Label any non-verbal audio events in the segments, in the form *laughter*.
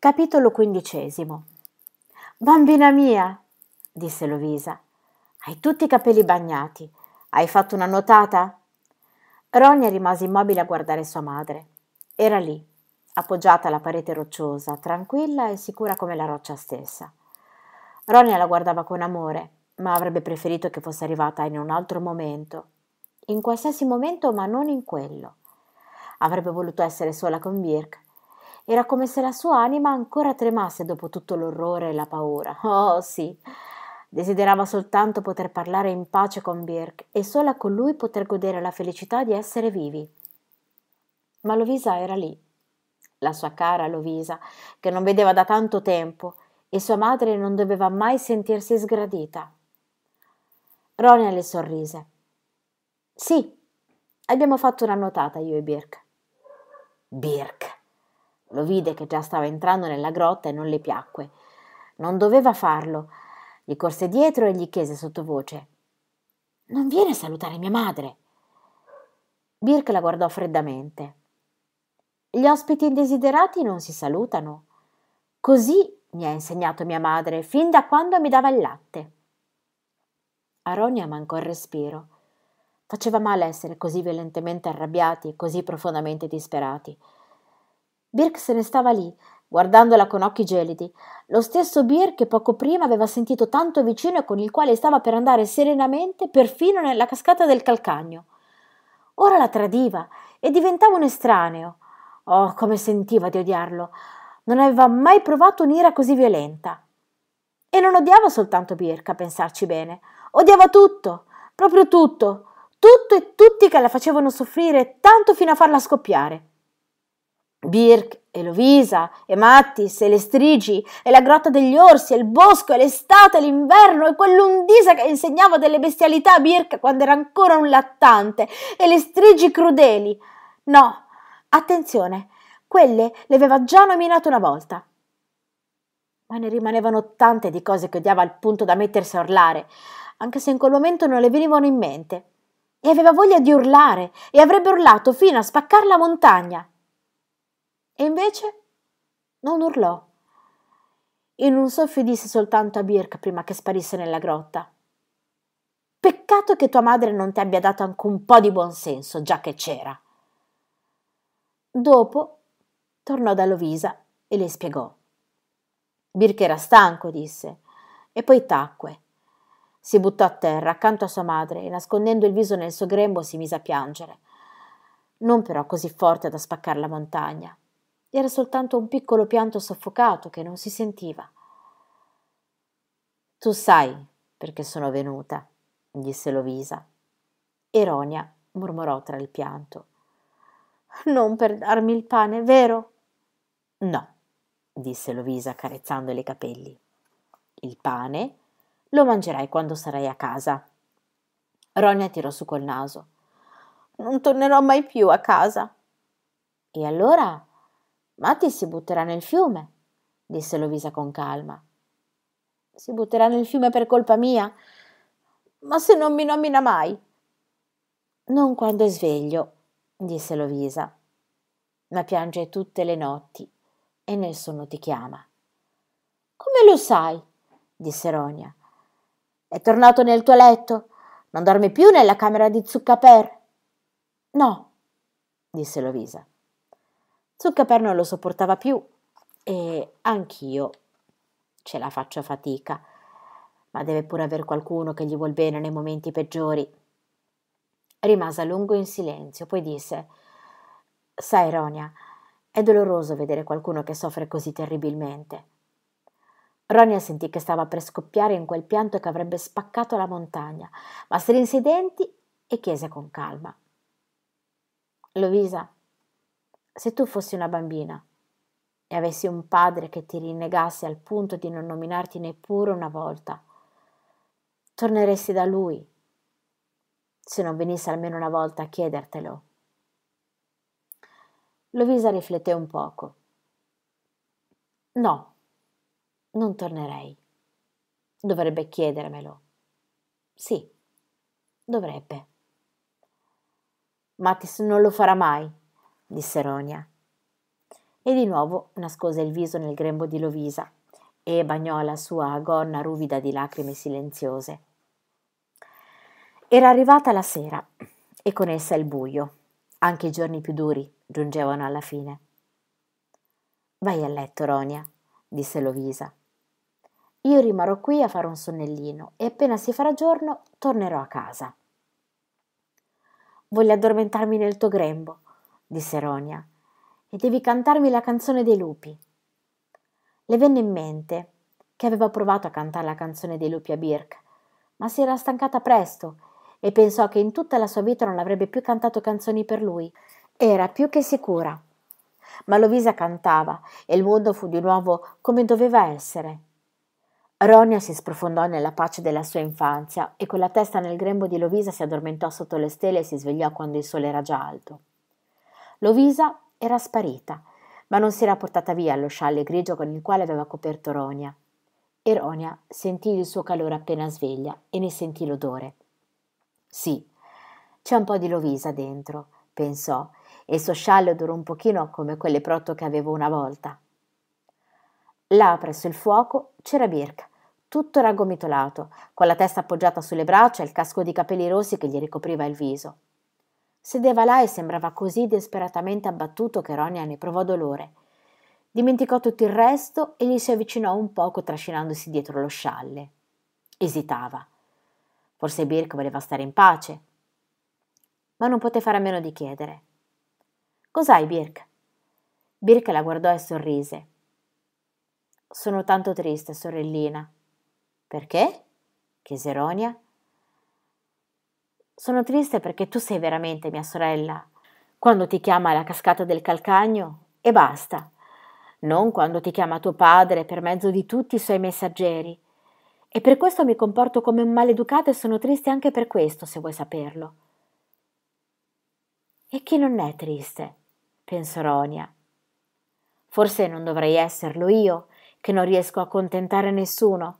Capitolo quindicesimo. Bambina mia, disse Lovisa, hai tutti i capelli bagnati. Hai fatto una nuotata? Ronja rimase immobile a guardare sua madre. Era lì, appoggiata alla parete rocciosa, tranquilla e sicura come la roccia stessa. Ronja la guardava con amore, ma avrebbe preferito che fosse arrivata in un altro momento. In qualsiasi momento, ma non in quello. Avrebbe voluto essere sola con Birk, era come se la sua anima ancora tremasse dopo tutto l'orrore e la paura. *laughs* Oh sì. Desiderava soltanto poter parlare in pace con Birk e sola con lui poter godere la felicità di essere vivi. Ma Lovisa era lì, la sua cara Lovisa, che non vedeva da tanto tempo e sua madre non doveva mai sentirsi sgradita. Ronia le sorrise. Sì, abbiamo fatto una nuotata io e Birk. Birk. Lo vide che già stava entrando nella grotta e non le piacque. Non doveva farlo. Gli corse dietro e gli chiese sottovoce: Non viene a salutare mia madre? Birk la guardò freddamente. Gli ospiti indesiderati non si salutano. Così mi ha insegnato mia madre fin da quando mi dava il latte. Aronia mancò il respiro. Faceva male essere così violentemente arrabbiati, così profondamente disperati. Birk se ne stava lì, guardandola con occhi gelidi, lo stesso Birk che poco prima aveva sentito tanto vicino e con il quale stava per andare serenamente perfino nella cascata del calcagno. Ora la tradiva e diventava un estraneo. Oh, come sentiva di odiarlo! Non aveva mai provato un'ira così violenta. E non odiava soltanto Birk, a pensarci bene. Odiava tutto, proprio tutto, tutto e tutti che la facevano soffrire tanto fino a farla scoppiare. Birk e Lovisa e Mattis e le strigi e la grotta degli orsi e il bosco e l'estate e l'inverno e quell'undisa che insegnava delle bestialità a Birk quando era ancora un lattante e le strigi crudeli. No, attenzione, quelle le aveva già nominate una volta. Ma ne rimanevano tante di cose che odiava al punto da mettersi a urlare, anche se in quel momento non le venivano in mente. E aveva voglia di urlare e avrebbe urlato fino a spaccare la montagna e invece non urlò. In un soffio disse soltanto a Birk prima che sparisse nella grotta. Peccato che tua madre non ti abbia dato anche un po' di buonsenso, già che c'era. Dopo tornò da Lovisa e le spiegò. Birk era stanco, disse, e poi tacque. Si buttò a terra accanto a sua madre e nascondendo il viso nel suo grembo si mise a piangere. Non però così forte da spaccare la montagna era soltanto un piccolo pianto soffocato che non si sentiva. Tu sai perché sono venuta, disse Lovisa. Eronia mormorò tra il pianto. Non per darmi il pane, vero? No, disse Lovisa carezzandole i capelli. Il pane lo mangerai quando sarai a casa. Ronia tirò su col naso. Non tornerò mai più a casa. E allora Matti si butterà nel fiume, disse Lovisa con calma. Si butterà nel fiume per colpa mia? Ma se non mi nomina mai? Non quando è sveglio, disse Lovisa, ma piange tutte le notti e nessuno ti chiama. Come lo sai? disse Ronia. È tornato nel tuo letto? Non dormi più nella camera di Zuccaper? No, disse Lovisa. Zuccaper non lo sopportava più e anch'io ce la faccio fatica, ma deve pure aver qualcuno che gli vuol bene nei momenti peggiori. Rimase a lungo in silenzio, poi disse: Sai, Ronia, è doloroso vedere qualcuno che soffre così terribilmente. Ronia sentì che stava per scoppiare in quel pianto che avrebbe spaccato la montagna, ma strinse i denti e chiese con calma: Lovisa, se tu fossi una bambina e avessi un padre che ti rinnegasse al punto di non nominarti neppure una volta, torneresti da lui se non venisse almeno una volta a chiedertelo. Lovisa riflette un poco. No, non tornerei. Dovrebbe chiedermelo. Sì, dovrebbe. Mattis non lo farà mai, disse Ronia. E di nuovo nascose il viso nel grembo di Lovisa e bagnò la sua gonna ruvida di lacrime silenziose. Era arrivata la sera e con essa il buio. Anche i giorni più duri giungevano alla fine. Vai a letto, Ronia, disse Lovisa. Io rimarrò qui a fare un sonnellino e appena si farà giorno tornerò a casa. Voglio addormentarmi nel tuo grembo, disse Ronia, e devi cantarmi la canzone dei lupi. Le venne in mente che aveva provato a cantare la canzone dei lupi a Birk, ma si era stancata presto e pensò che in tutta la sua vita non avrebbe più cantato canzoni per lui. Era più che sicura. Ma Lovisa cantava e il mondo fu di nuovo come doveva essere. Ronia si sprofondò nella pace della sua infanzia e con la testa nel grembo di Lovisa si addormentò sotto le stelle e si svegliò quando il sole era già alto. Lovisa era sparita, ma non si era portata via lo scialle grigio con il quale aveva coperto Ronia. E Ronia sentì il suo calore appena sveglia e ne sentì l'odore. Sì, c'è un po' di Lovisa dentro, pensò, e il suo scialle odorò un pochino come quelle protto che avevo una volta. Là presso il fuoco c'era Birk, tutto raggomitolato, con la testa appoggiata sulle braccia e il casco di capelli rossi che gli ricopriva il viso. Sedeva là e sembrava così disperatamente abbattuto che Ronia ne provò dolore. Dimenticò tutto il resto e gli si avvicinò un poco trascinandosi dietro lo scialle. Esitava. Forse Birk voleva stare in pace. Ma non poté fare a meno di chiedere. Cos'hai, Birk? Birk la guardò e sorrise. Sono tanto triste, sorellina. Perché? chiese Ronia sono triste perché tu sei veramente mia sorella. Quando ti chiama la cascata del calcagno e basta. Non quando ti chiama tuo padre per mezzo di tutti i suoi messaggeri. E per questo mi comporto come un maleducato e sono triste anche per questo, se vuoi saperlo. E chi non è triste? pensò Ronia. Forse non dovrei esserlo io, che non riesco a contentare nessuno.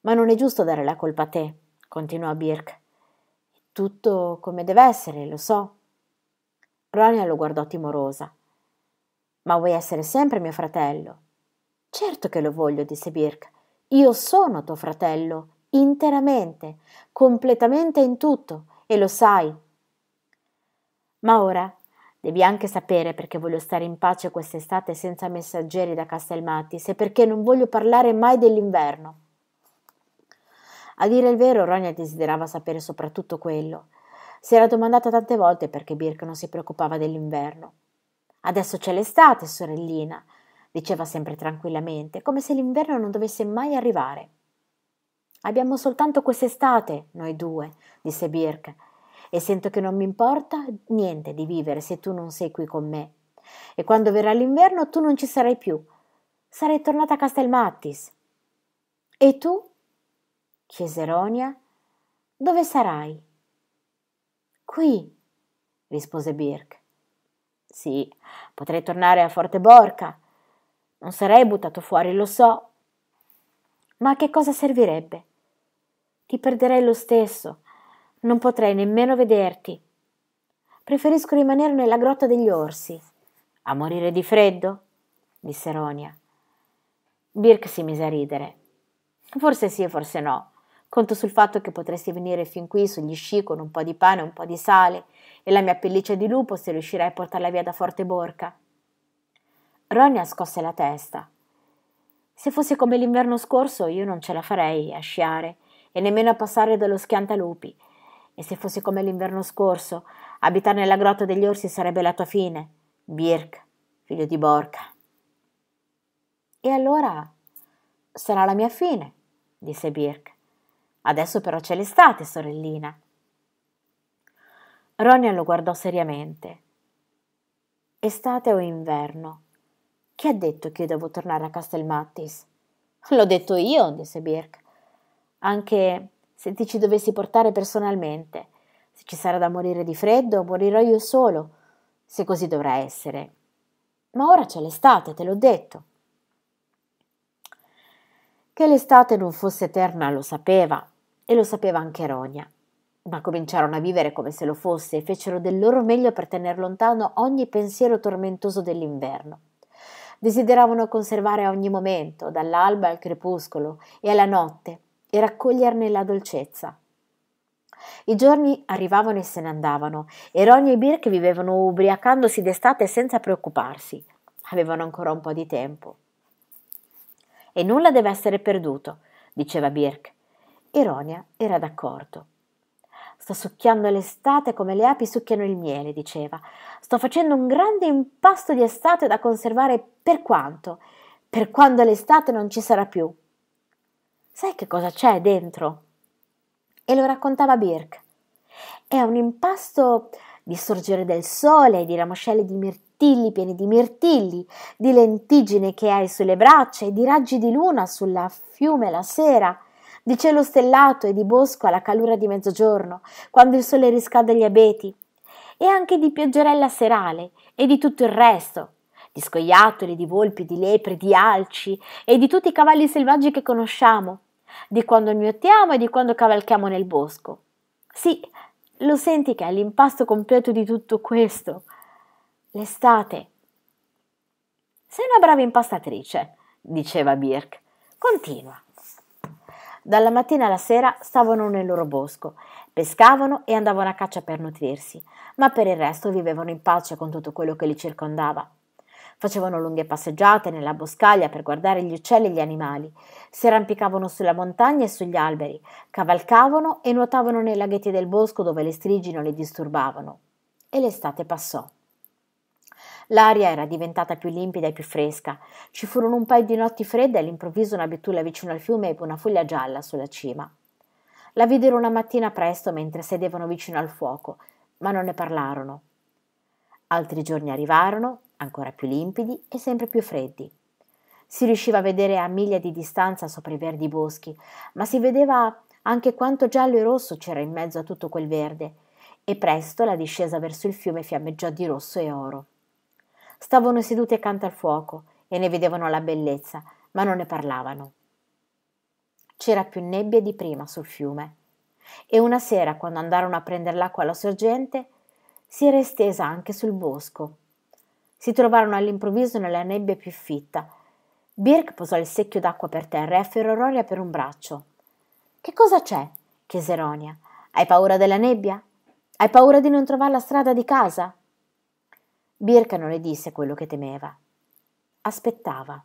Ma non è giusto dare la colpa a te continuò Birk. È tutto come deve essere, lo so. Ronia lo guardò timorosa. Ma vuoi essere sempre mio fratello? Certo che lo voglio, disse Birk. Io sono tuo fratello, interamente, completamente in tutto, e lo sai. Ma ora devi anche sapere perché voglio stare in pace quest'estate senza messaggeri da Castelmatti, e perché non voglio parlare mai dell'inverno. A dire il vero, Ronia desiderava sapere soprattutto quello. Si era domandata tante volte perché Birk non si preoccupava dell'inverno. Adesso c'è l'estate, sorellina, diceva sempre tranquillamente, come se l'inverno non dovesse mai arrivare. Abbiamo soltanto quest'estate, noi due, disse Birk, e sento che non mi importa niente di vivere se tu non sei qui con me. E quando verrà l'inverno tu non ci sarai più. Sarai tornata a Castelmattis. E tu chiese Ronia. Dove sarai? Qui, rispose Birk. Sì, potrei tornare a Forte Borca. Non sarei buttato fuori, lo so. Ma a che cosa servirebbe? Ti perderei lo stesso. Non potrei nemmeno vederti. Preferisco rimanere nella grotta degli orsi. A morire di freddo? disse Ronia. Birk si mise a ridere. Forse sì, forse no. Conto sul fatto che potresti venire fin qui sugli sci con un po' di pane e un po' di sale e la mia pelliccia di lupo se riuscirai a portarla via da Forte Borca. Ronia scosse la testa. Se fosse come l'inverno scorso io non ce la farei a sciare e nemmeno a passare dallo schiantalupi. E se fosse come l'inverno scorso, abitare nella grotta degli orsi sarebbe la tua fine. Birk, figlio di Borca. E allora sarà la mia fine, disse Birk. Adesso però c'è l'estate, sorellina. Ronia lo guardò seriamente. Estate o inverno? Chi ha detto che io devo tornare a Castelmattis? L'ho detto io, disse Birk. Anche se ti ci dovessi portare personalmente. Se ci sarà da morire di freddo, morirò io solo, se così dovrà essere. Ma ora c'è l'estate, te l'ho detto. Che l'estate non fosse eterna lo sapeva, e lo sapeva anche Ronia. Ma cominciarono a vivere come se lo fosse e fecero del loro meglio per tener lontano ogni pensiero tormentoso dell'inverno. Desideravano conservare a ogni momento, dall'alba al crepuscolo e alla notte, e raccoglierne la dolcezza. I giorni arrivavano e se ne andavano, e Ronia e Birk vivevano ubriacandosi d'estate senza preoccuparsi. Avevano ancora un po' di tempo. E nulla deve essere perduto, diceva Birk. Ironia era d'accordo. Sto succhiando l'estate come le api succhiano il miele, diceva. Sto facendo un grande impasto di estate da conservare per quanto, per quando l'estate non ci sarà più. Sai che cosa c'è dentro? E lo raccontava Birk. È un impasto di sorgere del sole, di ramoscelli di mirtilli pieni di mirtilli, di lentigine che hai sulle braccia e di raggi di luna sulla fiume la sera di cielo stellato e di bosco alla calura di mezzogiorno, quando il sole riscalda gli abeti, e anche di pioggerella serale e di tutto il resto, di scoiattoli, di volpi, di lepri, di alci e di tutti i cavalli selvaggi che conosciamo, di quando nuotiamo e di quando cavalchiamo nel bosco. Sì, lo senti che è l'impasto completo di tutto questo. L'estate. Sei una brava impastatrice, diceva Birk. Continua. Dalla mattina alla sera stavano nel loro bosco, pescavano e andavano a caccia per nutrirsi, ma per il resto vivevano in pace con tutto quello che li circondava. Facevano lunghe passeggiate nella boscaglia per guardare gli uccelli e gli animali, si arrampicavano sulla montagna e sugli alberi, cavalcavano e nuotavano nei laghetti del bosco dove le strigi non li disturbavano. E l'estate passò. L'aria era diventata più limpida e più fresca. Ci furono un paio di notti fredde e all'improvviso una betulla vicino al fiume ebbe una foglia gialla sulla cima. La videro una mattina presto mentre sedevano vicino al fuoco, ma non ne parlarono. Altri giorni arrivarono, ancora più limpidi e sempre più freddi. Si riusciva a vedere a miglia di distanza sopra i verdi boschi, ma si vedeva anche quanto giallo e rosso c'era in mezzo a tutto quel verde, e presto la discesa verso il fiume fiammeggiò di rosso e oro stavano sedute accanto al fuoco e ne vedevano la bellezza, ma non ne parlavano. C'era più nebbia di prima sul fiume e una sera, quando andarono a prendere l'acqua alla sorgente, si era estesa anche sul bosco. Si trovarono all'improvviso nella nebbia più fitta. Birk posò il secchio d'acqua per terra e afferrò Ronia per un braccio. Che cosa c'è? chiese Ronia. Hai paura della nebbia? Hai paura di non trovare la strada di casa? Birka non le disse quello che temeva. Aspettava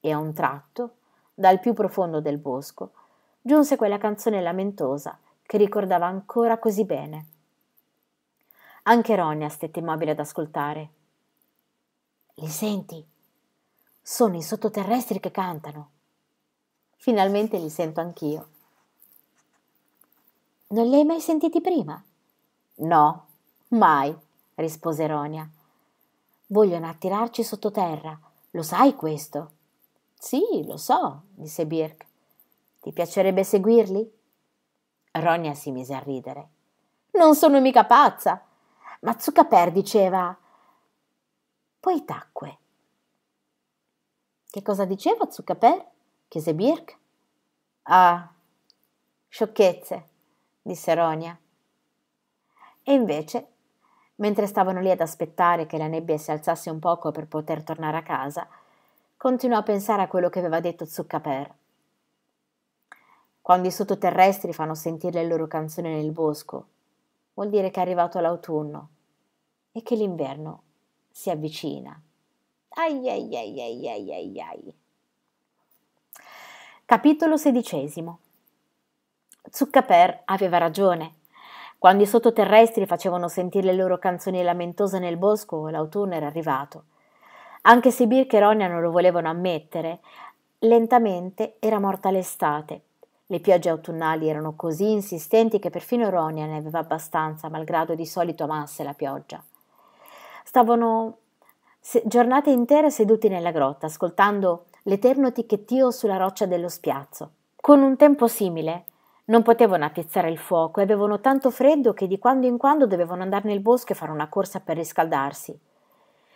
e a un tratto, dal più profondo del bosco, giunse quella canzone lamentosa che ricordava ancora così bene. Anche Ronia stette immobile ad ascoltare. Li senti? Sono i sottoterrestri che cantano. Finalmente li sento anch'io. Non li hai mai sentiti prima? No, mai, rispose Ronia vogliono attirarci sottoterra. Lo sai questo? Sì, lo so, disse Birk. Ti piacerebbe seguirli? Ronia si mise a ridere. Non sono mica pazza. Ma Zuccaper diceva. Poi tacque. Che cosa diceva Zuccaper? chiese Birk. Ah, sciocchezze, disse Ronia. E invece mentre stavano lì ad aspettare che la nebbia si alzasse un poco per poter tornare a casa, continuò a pensare a quello che aveva detto Zuccaper. Quando i sottoterrestri fanno sentire le loro canzoni nel bosco, vuol dire che è arrivato l'autunno e che l'inverno si avvicina. Ai ai ai ai ai ai ai. Capitolo XVI Zuccaper aveva ragione. Quando i sottoterrestri facevano sentire le loro canzoni lamentose nel bosco, l'autunno era arrivato. Anche se Birk e Ronia non lo volevano ammettere, lentamente era morta l'estate. Le piogge autunnali erano così insistenti che perfino Ronia ne aveva abbastanza, malgrado di solito amasse la pioggia. Stavano giornate intere seduti nella grotta, ascoltando l'eterno ticchettio sulla roccia dello spiazzo. Con un tempo simile, non potevano attizzare il fuoco e avevano tanto freddo che di quando in quando dovevano andare nel bosco e fare una corsa per riscaldarsi.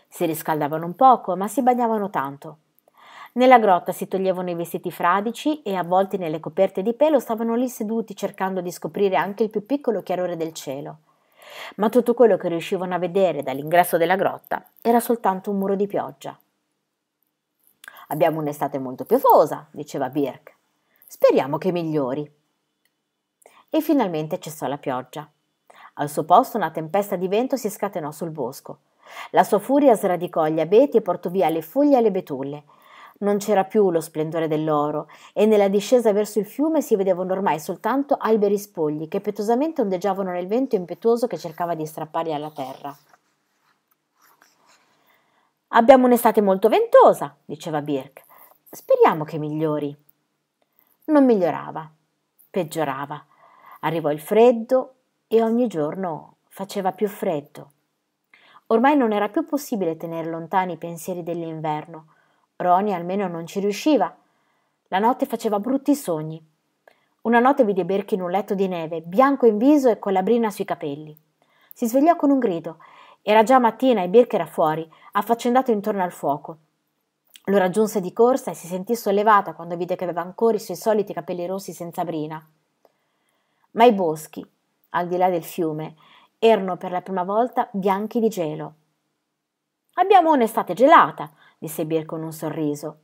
Si riscaldavano un poco, ma si bagnavano tanto. Nella grotta si toglievano i vestiti fradici e avvolti nelle coperte di pelo stavano lì seduti cercando di scoprire anche il più piccolo chiarore del cielo. Ma tutto quello che riuscivano a vedere dall'ingresso della grotta era soltanto un muro di pioggia. Abbiamo un'estate molto piovosa, diceva Birk. Speriamo che migliori e finalmente cessò la pioggia. Al suo posto una tempesta di vento si scatenò sul bosco. La sua furia sradicò gli abeti e portò via le foglie e le betulle. Non c'era più lo splendore dell'oro e nella discesa verso il fiume si vedevano ormai soltanto alberi spogli che petosamente ondeggiavano nel vento impetuoso che cercava di strapparli alla terra. Abbiamo un'estate molto ventosa, diceva Birk. Speriamo che migliori. Non migliorava, peggiorava. Arrivò il freddo e ogni giorno faceva più freddo. Ormai non era più possibile tenere lontani i pensieri dell'inverno. Roni almeno non ci riusciva. La notte faceva brutti sogni. Una notte vide Berchi in un letto di neve, bianco in viso e con la brina sui capelli. Si svegliò con un grido. Era già mattina e Birk era fuori, affaccendato intorno al fuoco. Lo raggiunse di corsa e si sentì sollevata quando vide che aveva ancora i suoi soliti capelli rossi senza brina ma i boschi, al di là del fiume, erano per la prima volta bianchi di gelo. Abbiamo un'estate gelata, disse Bir con un sorriso.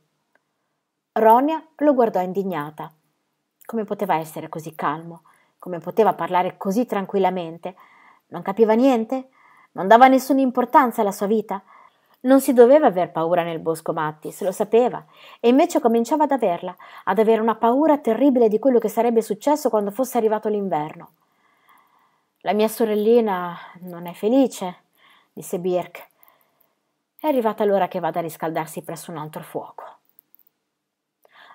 Ronia lo guardò indignata. Come poteva essere così calmo? Come poteva parlare così tranquillamente? Non capiva niente? Non dava nessuna importanza alla sua vita? Non si doveva aver paura nel bosco Mattis, lo sapeva, e invece cominciava ad averla, ad avere una paura terribile di quello che sarebbe successo quando fosse arrivato l'inverno. La mia sorellina non è felice, disse Birk. È arrivata l'ora che vada a riscaldarsi presso un altro fuoco.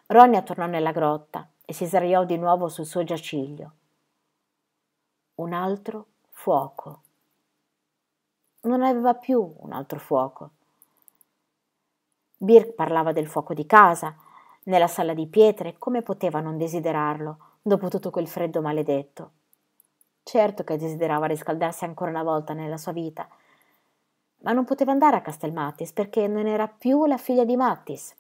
Ronia tornò nella grotta e si sdraiò di nuovo sul suo giaciglio. Un altro fuoco non aveva più un altro fuoco. Birk parlava del fuoco di casa, nella sala di pietre, come poteva non desiderarlo, dopo tutto quel freddo maledetto. Certo che desiderava riscaldarsi ancora una volta nella sua vita, ma non poteva andare a Castelmattis perché non era più la figlia di Mattis.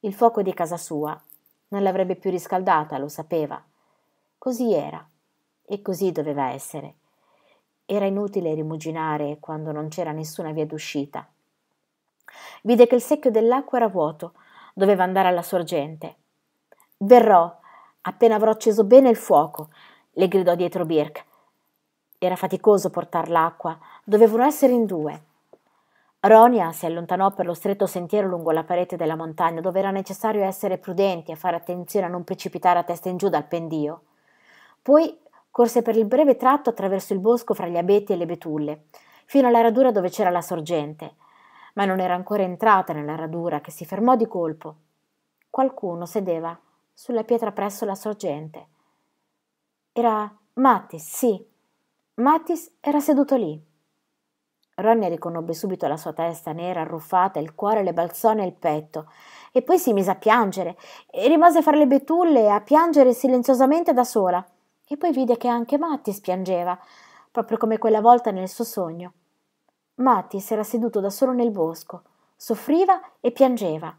Il fuoco di casa sua non l'avrebbe più riscaldata, lo sapeva. Così era e così doveva essere. Era inutile rimuginare quando non c'era nessuna via d'uscita. Vide che il secchio dell'acqua era vuoto, doveva andare alla sorgente. Verrò, appena avrò acceso bene il fuoco, le gridò dietro Birk. Era faticoso portare l'acqua, dovevano essere in due. Ronia si allontanò per lo stretto sentiero lungo la parete della montagna, dove era necessario essere prudenti e fare attenzione a non precipitare a testa in giù dal pendio. Poi corse per il breve tratto attraverso il bosco fra gli abeti e le betulle, fino alla radura dove c'era la sorgente. Ma non era ancora entrata nella radura che si fermò di colpo. Qualcuno sedeva sulla pietra presso la sorgente. Era Mattis, sì. Mattis era seduto lì. Ronnie riconobbe subito la sua testa nera arruffata, il cuore le balzò nel petto e poi si mise a piangere e rimase fra le betulle e a piangere silenziosamente da sola e poi vide che anche Mattis piangeva, proprio come quella volta nel suo sogno. Mattis era seduto da solo nel bosco, soffriva e piangeva.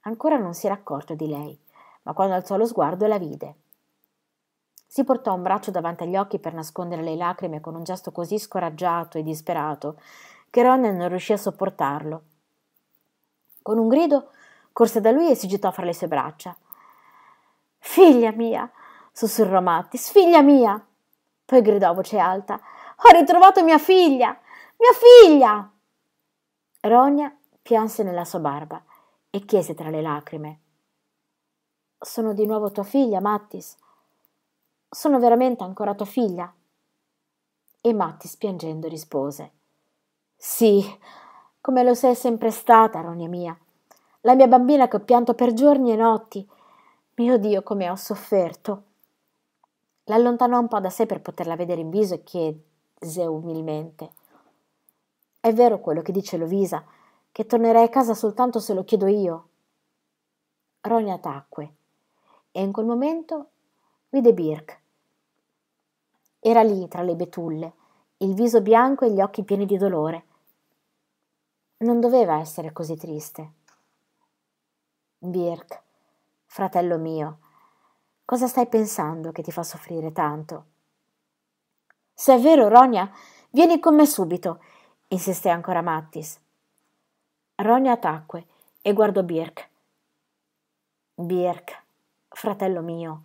Ancora non si era accorto di lei, ma quando alzò lo sguardo la vide. Si portò un braccio davanti agli occhi per nascondere le lacrime con un gesto così scoraggiato e disperato che Ronan non riuscì a sopportarlo. Con un grido corse da lui e si gettò fra le sue braccia. Figlia mia, sussurrò Mattis. Figlia mia! Poi gridò a voce alta. Ho ritrovato mia figlia! Mia figlia! Ronia pianse nella sua barba e chiese tra le lacrime. Sono di nuovo tua figlia, Mattis. Sono veramente ancora tua figlia? E Mattis piangendo rispose. Sì, come lo sei sempre stata, Ronia mia. La mia bambina che ho pianto per giorni e notti. Mio Dio, come ho sofferto. L'allontanò un po' da sé per poterla vedere in viso e chiese umilmente. È vero quello che dice Lovisa, che tornerai a casa soltanto se lo chiedo io. Ronia tacque e in quel momento vide Birk. Era lì tra le betulle, il viso bianco e gli occhi pieni di dolore. Non doveva essere così triste. Birk, fratello mio, Cosa stai pensando che ti fa soffrire tanto? Se è vero, Ronia, vieni con me subito, insisté ancora Mattis. Ronia tacque e guardò Birk. Birk, fratello mio,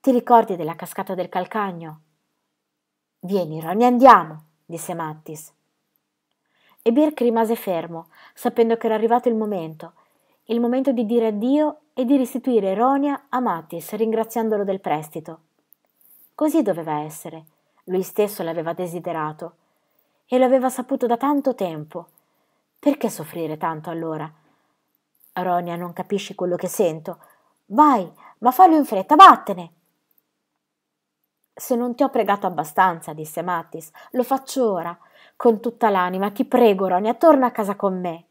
ti ricordi della cascata del calcagno? Vieni, Ronia, andiamo, disse Mattis. E Birk rimase fermo, sapendo che era arrivato il momento, il momento di dire addio e di restituire Ronia a Mattis ringraziandolo del prestito. Così doveva essere, lui stesso l'aveva desiderato e lo aveva saputo da tanto tempo. Perché soffrire tanto allora? Ronia, non capisci quello che sento. Vai, ma fallo in fretta, vattene! Se non ti ho pregato abbastanza, disse Mattis, lo faccio ora, con tutta l'anima, ti prego, Ronia, torna a casa con me.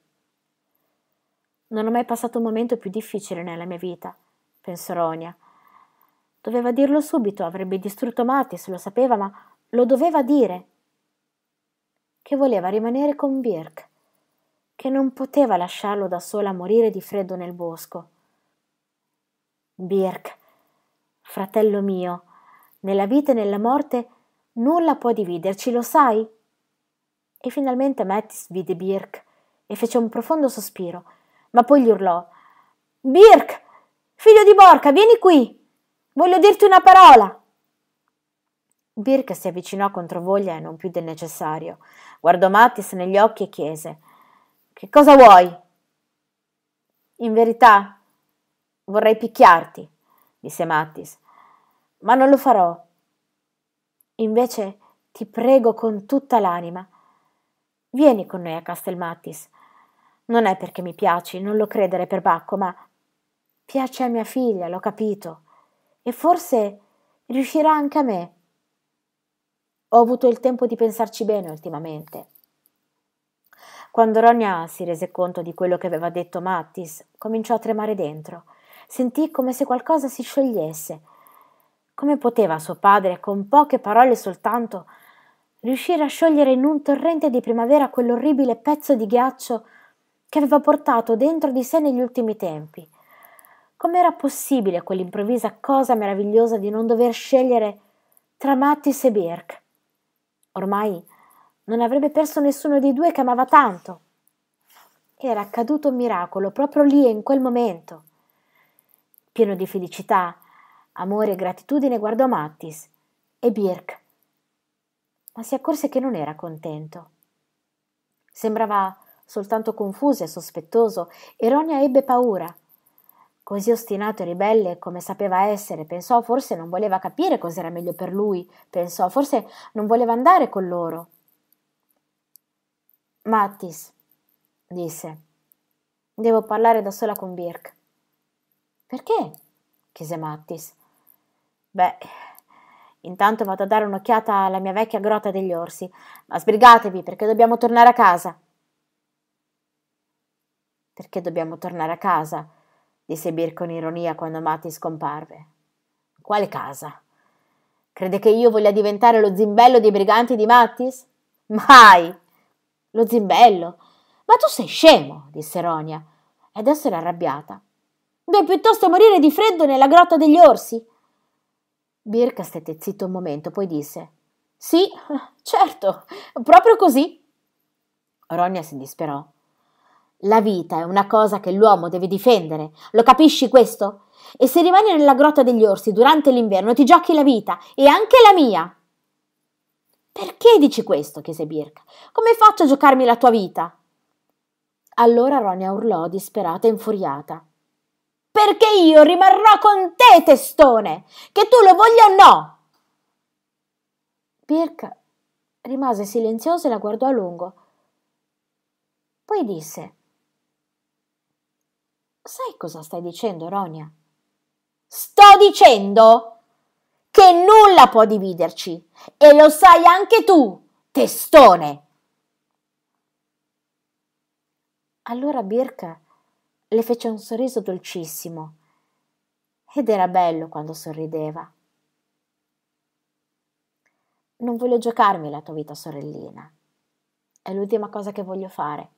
Non ho mai passato un momento più difficile nella mia vita, pensò Ronia. Doveva dirlo subito, avrebbe distrutto Matis, lo sapeva, ma lo doveva dire. Che voleva rimanere con Birk, che non poteva lasciarlo da sola a morire di freddo nel bosco. Birk, fratello mio, nella vita e nella morte nulla può dividerci, lo sai? E finalmente Mattis vide Birk e fece un profondo sospiro ma poi gli urlò Birk, figlio di Borca, vieni qui. Voglio dirti una parola. Birk si avvicinò contro voglia e non più del necessario. Guardò Mattis negli occhi e chiese Che cosa vuoi? In verità, vorrei picchiarti, disse Mattis, ma non lo farò. Invece ti prego con tutta l'anima. Vieni con noi a Castelmattis. Non è perché mi piaci, non lo credere perbacco, ma piace a mia figlia, l'ho capito. E forse riuscirà anche a me. Ho avuto il tempo di pensarci bene ultimamente. Quando Ronia si rese conto di quello che aveva detto Mattis, cominciò a tremare dentro. Sentì come se qualcosa si sciogliesse. Come poteva suo padre, con poche parole soltanto, riuscire a sciogliere in un torrente di primavera quell'orribile pezzo di ghiaccio che aveva portato dentro di sé negli ultimi tempi. Com'era possibile quell'improvvisa cosa meravigliosa di non dover scegliere tra Mattis e Birk? Ormai non avrebbe perso nessuno dei due che amava tanto. Era accaduto un miracolo proprio lì e in quel momento. Pieno di felicità, amore e gratitudine guardò Mattis e Birk, ma si accorse che non era contento. Sembrava soltanto confuso e sospettoso, Eronia ebbe paura. Così ostinato e ribelle come sapeva essere, pensò forse non voleva capire cos'era meglio per lui, pensò forse non voleva andare con loro. Mattis, disse, devo parlare da sola con Birk. Perché? chiese Mattis. Beh, intanto vado a dare un'occhiata alla mia vecchia grotta degli orsi, ma sbrigatevi perché dobbiamo tornare a casa perché dobbiamo tornare a casa, disse Bir con ironia quando Matti scomparve. Quale casa? Crede che io voglia diventare lo zimbello dei briganti di Mattis? Mai! Lo zimbello? Ma tu sei scemo, disse Ronia, ed adesso era arrabbiata. Vuoi piuttosto morire di freddo nella grotta degli orsi? Birka stette zitto un momento, poi disse: Sì, certo, proprio così. Ronia si disperò. La vita è una cosa che l'uomo deve difendere, lo capisci questo? E se rimani nella grotta degli orsi durante l'inverno ti giochi la vita e anche la mia. Perché dici questo? chiese Birka. Come faccio a giocarmi la tua vita? Allora Ronia urlò disperata e infuriata. Perché io rimarrò con te, testone, che tu lo voglia o no. Birka rimase silenziosa e la guardò a lungo. Poi disse Sai cosa stai dicendo, Ronia? Sto dicendo che nulla può dividerci e lo sai anche tu, testone. Allora Birka le fece un sorriso dolcissimo ed era bello quando sorrideva. Non voglio giocarmi la tua vita, sorellina. È l'ultima cosa che voglio fare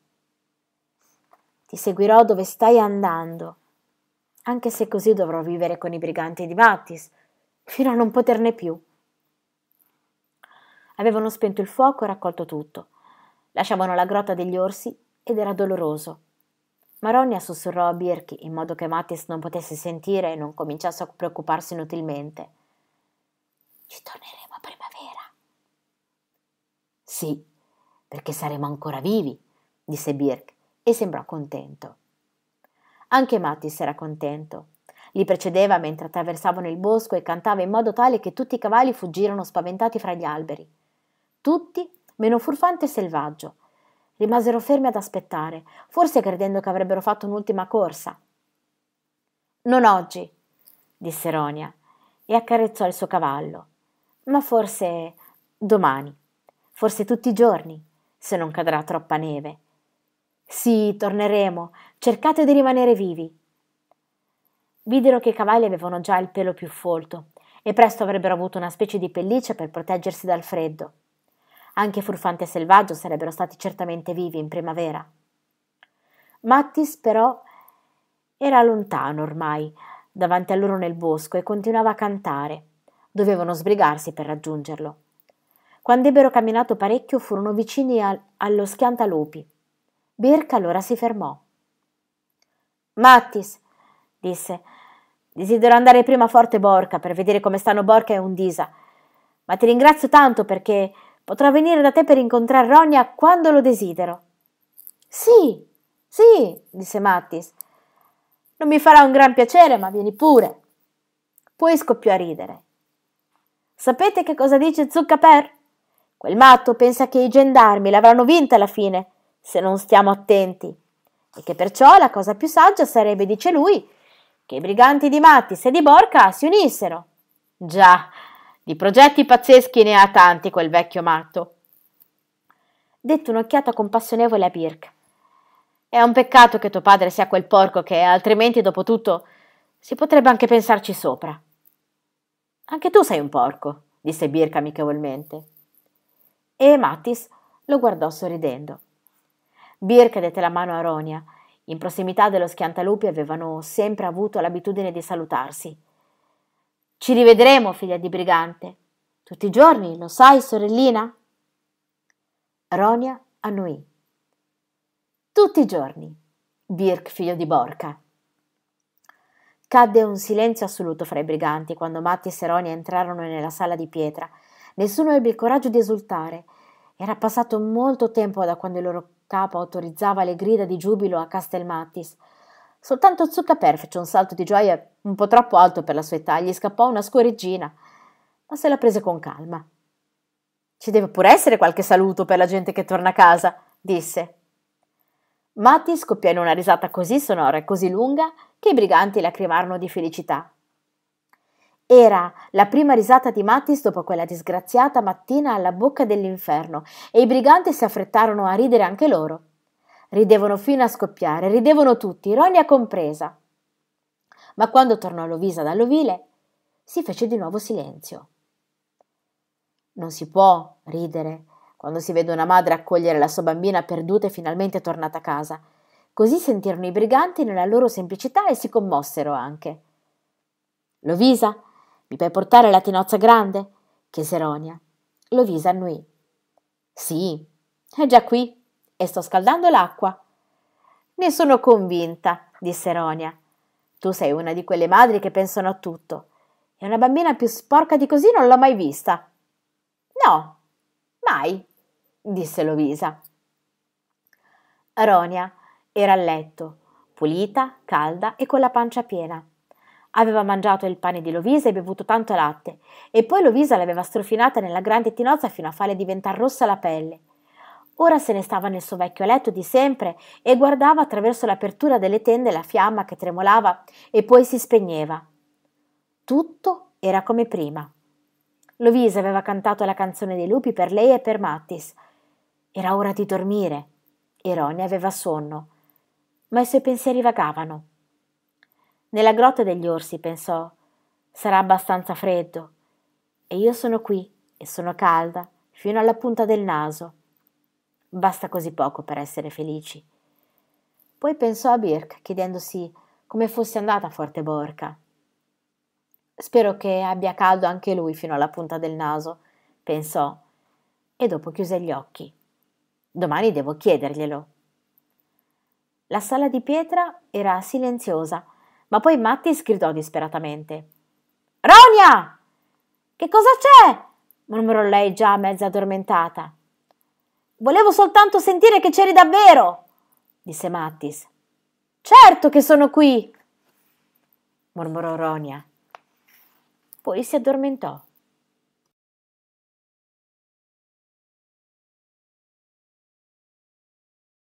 ti seguirò dove stai andando, anche se così dovrò vivere con i briganti di Battis, fino a non poterne più. Avevano spento il fuoco e raccolto tutto. Lasciavano la grotta degli orsi ed era doloroso. Maronia sussurrò a Birchi in modo che Mattis non potesse sentire e non cominciasse a preoccuparsi inutilmente. Ci torneremo a primavera. Sì, perché saremo ancora vivi, disse Birk e sembrò contento. Anche Mattis era contento. Li precedeva mentre attraversavano il bosco e cantava in modo tale che tutti i cavalli fuggirono spaventati fra gli alberi. Tutti, meno furfante e selvaggio. Rimasero fermi ad aspettare, forse credendo che avrebbero fatto un'ultima corsa. Non oggi, disse Ronia, e accarezzò il suo cavallo. Ma forse domani, forse tutti i giorni, se non cadrà troppa neve sì, torneremo. Cercate di rimanere vivi. Videro che i cavalli avevano già il pelo più folto e presto avrebbero avuto una specie di pelliccia per proteggersi dal freddo. Anche Furfante e Selvaggio sarebbero stati certamente vivi in primavera. Mattis, però, era lontano ormai, davanti a loro nel bosco, e continuava a cantare. Dovevano sbrigarsi per raggiungerlo. Quando ebbero camminato parecchio furono vicini al, allo schiantalupi. Birka allora si fermò. Mattis, disse, desidero andare prima a Forte Borca per vedere come stanno Borca e Undisa, ma ti ringrazio tanto perché potrò venire da te per incontrare Ronia quando lo desidero. Sì, sì, disse Mattis. Non mi farà un gran piacere, ma vieni pure. Poi scoppiò a ridere. Sapete che cosa dice Zuccaper? Quel matto pensa che i gendarmi l'avranno vinta alla fine se non stiamo attenti, e che perciò la cosa più saggia sarebbe, dice lui, che i briganti di Mattis e di Borca si unissero. Già, di progetti pazzeschi ne ha tanti quel vecchio matto. Detto un'occhiata compassionevole a Birk. È un peccato che tuo padre sia quel porco che, altrimenti, dopo tutto, si potrebbe anche pensarci sopra. Anche tu sei un porco, disse Birk amichevolmente. E Mattis lo guardò sorridendo. Birk dette la mano a Ronia. In prossimità dello schiantalupi avevano sempre avuto l'abitudine di salutarsi. Ci rivedremo, figlia di brigante. Tutti i giorni, lo sai, sorellina? Ronia annuì. Tutti i giorni. Birk, figlio di Borca. Cadde un silenzio assoluto fra i briganti quando Mattis e Ronia entrarono nella sala di pietra. Nessuno ebbe il coraggio di esultare. Era passato molto tempo da quando i loro capa autorizzava le grida di giubilo a Castelmattis. Soltanto Zuccaper fece un salto di gioia un po' troppo alto per la sua età, gli scappò una scorreggina, ma se la prese con calma. Ci deve pure essere qualche saluto per la gente che torna a casa, disse. Matti scoppiò in una risata così sonora e così lunga che i briganti lacrimarono di felicità. Era la prima risata di Mattis dopo quella disgraziata mattina alla bocca dell'inferno e i briganti si affrettarono a ridere anche loro. Ridevano fino a scoppiare, ridevano tutti, ironia compresa. Ma quando tornò Lovisa dall'ovile, si fece di nuovo silenzio. Non si può ridere quando si vede una madre accogliere la sua bambina perduta e finalmente tornata a casa. Così sentirono i briganti nella loro semplicità e si commossero anche. Lovisa mi puoi portare la tinozza grande? chiese Ronia. Lovisa annuì. Sì, è già qui e sto scaldando l'acqua. Ne sono convinta, disse Ronia. Tu sei una di quelle madri che pensano a tutto. E una bambina più sporca di così non l'ho mai vista. No, mai, disse Lovisa. Ronia era a letto, pulita, calda e con la pancia piena. Aveva mangiato il pane di Lovisa e bevuto tanto latte, e poi Lovisa l'aveva strofinata nella grande tinozza fino a farle diventare rossa la pelle. Ora se ne stava nel suo vecchio letto di sempre e guardava attraverso l'apertura delle tende la fiamma che tremolava e poi si spegneva. Tutto era come prima. Lovisa aveva cantato la canzone dei lupi per lei e per Mattis. Era ora di dormire. E Eronia aveva sonno, ma i suoi pensieri vagavano. Nella grotta degli orsi pensò, sarà abbastanza freddo. E io sono qui e sono calda fino alla punta del naso. Basta così poco per essere felici. Poi pensò a Birk, chiedendosi come fosse andata a Forte Borca. Spero che abbia caldo anche lui fino alla punta del naso, pensò, e dopo chiuse gli occhi. Domani devo chiederglielo. La sala di pietra era silenziosa ma poi Mattis gridò disperatamente. Ronia! Che cosa c'è? mormorò lei già mezza addormentata. Volevo soltanto sentire che c'eri davvero, disse Mattis. Certo che sono qui, mormorò Ronia. Poi si addormentò.